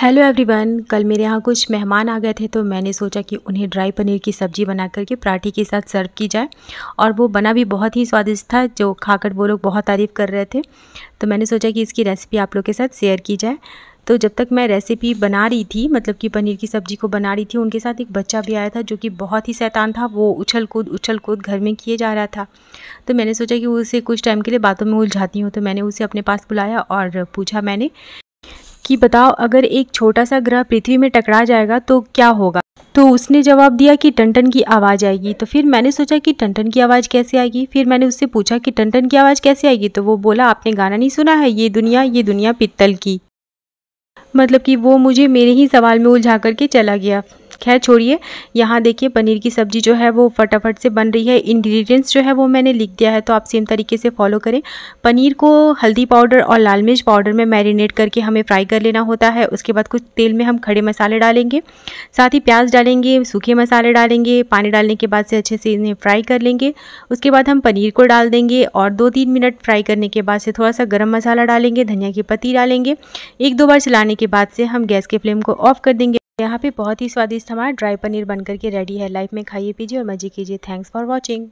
hello everyone कल मेरे यहाँ कुछ मेहमान आ गए थे तो मैंने सोचा कि उन्हें ड्राई पनीर की सब्ज़ी बना करके पराठे के साथ सर्व की जाए और वो बना भी बहुत ही स्वादिष्ट था जो खाकर वो लोग बहुत तारीफ़ कर रहे थे तो मैंने सोचा कि इसकी रेसिपी आप लोग के साथ शेयर की जाए तो जब तक मैं रेसिपी बना रही थी मतलब कि पनीर की सब्ज़ी को बना रही थी उनके साथ एक बच्चा भी आया था जो कि बहुत ही शैतान था वो उछल कूद उछल कूद घर में किए जा रहा था तो मैंने सोचा कि उसे कुछ टाइम के लिए बातों में उलझाती हूँ तो मैंने उसे अपने पास बुलाया और पूछा मैंने कि बताओ अगर एक छोटा सा ग्रह पृथ्वी में टकरा जाएगा तो क्या होगा तो उसने जवाब दिया कि टनटन की आवाज़ आएगी तो फिर मैंने सोचा कि टनटन की आवाज़ कैसे आएगी फिर मैंने उससे पूछा कि टनटन की आवाज़ कैसे आएगी तो वो बोला आपने गाना नहीं सुना है ये दुनिया ये दुनिया पित्तल की मतलब कि वो मुझे मेरे ही सवाल में उलझा करके चला गया खैर छोड़िए यहाँ देखिए पनीर की सब्ज़ी जो है वो फटाफट से बन रही है इंग्रेडिएंट्स जो है वो मैंने लिख दिया है तो आप सेम तरीके से फॉलो करें पनीर को हल्दी पाउडर और लाल मिर्च पाउडर में मैरिनेट करके हमें फ्राई कर लेना होता है उसके बाद कुछ तेल में हम खड़े मसाले डालेंगे साथ ही प्याज डालेंगे सूखे मसाले डालेंगे पानी डालने के बाद से अच्छे से इन्हें फ्राई कर लेंगे उसके बाद हम पनीर को डाल देंगे और दो तीन मिनट फ्राई करने के बाद से थोड़ा सा गर्म मसाला डालेंगे धनिया की पत्ती डालेंगे एक दो बार चलाने के बाद से हम गैस के फ्लेम को ऑफ कर देंगे यहाँ पे बहुत ही स्वादिष्ट हमारा ड्राई पनीर बनकर के रेडी है लाइफ में खाइए पीजिए और मजे कीजिए थैंक्स फॉर वॉचिंग